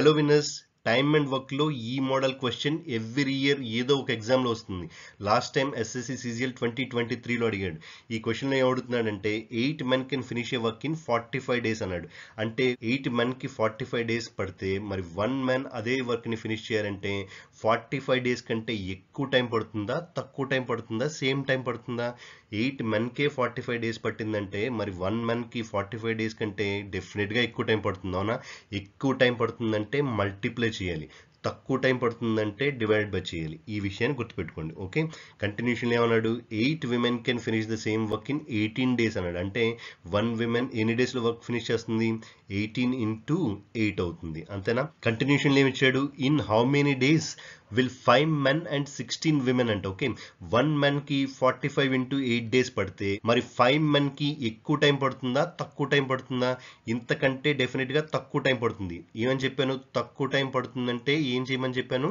Hello winners, time and వర్క్లో ఈ model question every year ఏదో ఒక ఎగ్జామ్లో వస్తుంది last time SSC CGL twenty twenty త్రీలో అడిగాడు ఈ క్వశ్చన్లో అంటే eight men can finish a work in forty five days అన్నాడు అంటే ఎయిట్ మెన్కి ఫార్టీ ఫైవ్ డేస్ పడితే మరి వన్ మెన్ అదే వర్క్ని ఫినిష్ చేయాలంటే ఫార్టీ ఫైవ్ డేస్ కంటే ఎక్కువ టైం పడుతుందా తక్కువ టైం పడుతుందా సేమ్ టైం పడుతుందా ఎయిట్ మెన్కే ఫార్టీ ఫైవ్ డేస్ పట్టిందంటే మరి వన్ మెన్కి ఫార్టీ ఫైవ్ డేస్ కంటే డెఫినెట్గా ఎక్కువ టైం పడుతుంది అవునా ఎక్కువ టైం పడుతుందంటే మల్టిప్లై Reggiani తక్కువ టైం పడుతుందంటే డివైడ్ బై చేయాలి ఈ విషయాన్ని గుర్తుపెట్టుకోండి ఓకే కంటిన్యూషన్లో ఏమన్నాడు eight women can finish the same work in eighteen days అన్నాడు అంటే వన్ విమెన్ ఎన్ని డేస్లో వర్క్ ఫినిష్ చేస్తుంది ఎయిటీన్ ఇంటూ ఎయిట్ అవుతుంది అంతేనా కంటిన్యూషన్లో ఏమిచ్చాడు in how many days will five men and sixteen women అంటే ఓకే వన్ మెన్కి forty five into eight days పడితే మరి ఫైవ్ మెన్కి ఎక్కువ టైం పడుతుందా తక్కువ టైం పడుతుందా ఇంతకంటే డెఫినెట్గా తక్కువ టైం పడుతుంది ఏమని చెప్పాను తక్కువ టైం పడుతుందంటే ఏం చేయమని చెప్పాను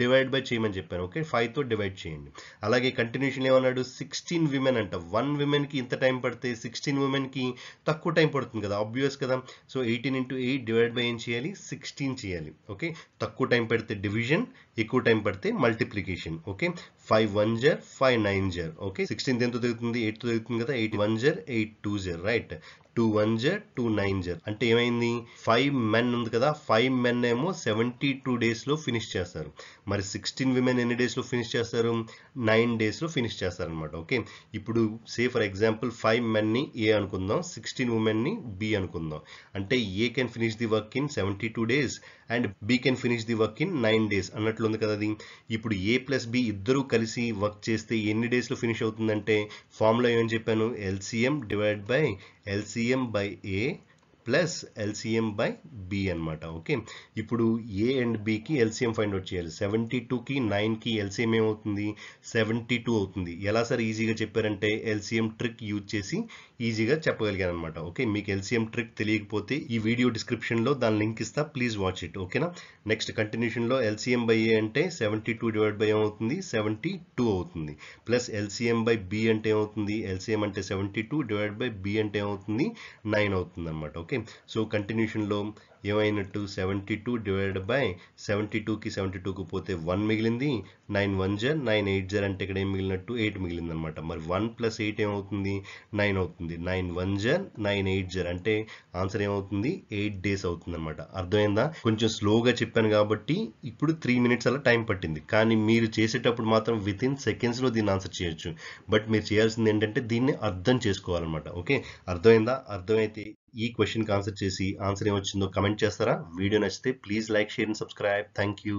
డివైడ్ బై చేయమని చెప్పాను ఓకే ఫైవ్తో డివైడ్ చేయండి అలాగే కంటిన్యూషన్ ఏమన్నాడు సిక్స్టీన్ విమెన్ అంట వన్ విమెన్కి ఇంత టైం పడితే సిక్స్టీన్ కి తక్కువ టైం పడుతుంది కదా ఆబ్వియస్ కదా so eighteen into eight divide by ఏం చేయాలి సిక్స్టీన్ చేయాలి ఓకే తక్కువ టైం పడితే డివిజన్ ఎక్కువ టైం పడితే మల్టిప్లికేషన్ ఓకే ఫైవ్ వన్ జర్ ఫైవ్ నైన్ జర్ ఓకే సిక్స్టీన్త్ ఎంత దొరుకుతుంది ఎయిట్ దొరుకుతుంది కదా ఎయిట్ వన్ జర్ ఎయిట్ టూ జర్ రైట్ టూ వన్ జర్ టూ నైన్ జర్ అంటే ఏమైంది ఫైవ్ మెన్ ఉంది కదా ఫైవ్ మెన్ ఏమో సెవెంటీ టూ డేస్ డేస్లో ఫినిష్ చేస్తారు మరి సిక్స్టీన్ విమెన్ ఎన్ని డేస్లో ఫినిష్ చేస్తారు నైన్ డేస్లో ఫినిష్ చేస్తారనమాట ఓకే ఇప్పుడు సే ఫర్ ఎగ్జాంపుల్ ఫైవ్ మెన్ని ఏ అనుకుందాం సిక్స్టీన్ ఉమెన్ని బి అనుకుందాం అంటే A can finish the work in seventy two days and B can finish the work in nine days అన్నట్లుంది కదా అది ఇప్పుడు ఏ ప్లస్ బి ఇద్దరూ కలిసి వర్క్ చేస్తే ఎన్ని డేస్లో ఫినిష్ అవుతుందంటే ఫామ్లో ఏమని చెప్పాను LCM divide by LCM by A plus LCM by B అనమాట ఓకే ఇప్పుడు ఏ అండ్ బికి ఎల్సిఎం ఫైండ్ అవుట్ చేయాలి సెవెంటీ టూకి నైన్కి ఎల్సిఎం ఏమవుతుంది సెవెంటీ టూ అవుతుంది ఎలా సార్ ఈజీగా చెప్పారంటే ఎల్సిఎం ట్రిక్ యూజ్ చేసి ఈజీగా చెప్పగలిగాను అనమాట ఓకే మీకు ఎల్సిఎం ట్రిక్ తెలియకపోతే ఈ వీడియో డిస్క్రిప్షన్లో దాని లింక్ ఇస్తా ప్లీజ్ వాచ్ ఇట్ ఓకేనా నెక్స్ట్ కంటిన్యూషన్లో ఎల్సిఎం బై ఏ అంటే సెవెంటీ టూ డివైడ్ బై ఏమవుతుంది సెవెంటీ టూ అవుతుంది ప్లస్ ఎల్సిఎం బై బి అంటే ఏమవుతుంది ఎల్సిఎం అంటే seventy two divide by B అంటే ఏమవుతుంది నైన్ అవుతుంది అనమాట ఓకే ఓకే సో కంటిన్యూషన్లో ఏమైనట్టు seventy two divided by seventy టూకి సెవెంటీ టూకి పోతే వన్ మిగిలింది నైన్ వన్ జర్ నైన్ ఎయిట్ జర్ అంటే ఇక్కడ ఏం మిగిలినట్టు ఎయిట్ మిగిలింది అనమాట మరి వన్ ప్లస్ ఎయిట్ ఏమవుతుంది నైన్ అవుతుంది నైన్ వన్ జర్ నైన్ ఎయిట్ జర్ అంటే ఆన్సర్ ఏమవుతుంది ఎయిట్ డేస్ అవుతుంది అనమాట అర్థమైందా కొంచెం స్లోగా చెప్పాను కాబట్టి ఇప్పుడు త్రీ మినిట్స్ అలా టైం పట్టింది కానీ మీరు చేసేటప్పుడు మాత్రం విత్ ఇన్ సెకండ్స్లో దీన్ని ఆన్సర్ చేయొచ్చు బట్ మీరు చేయాల్సింది ఏంటంటే దీన్ని అర్థం చేసుకోవాలన్నమాట ఓకే అర్థమైందా అర్థమైతే ఈ క్వశ్చన్కి ఆన్సర్ చేసి ఆన్సర్ ఏమొచ్చిందో కమెంట్ చేస్తారా వీడియో నచ్చితే please like share and subscribe thank you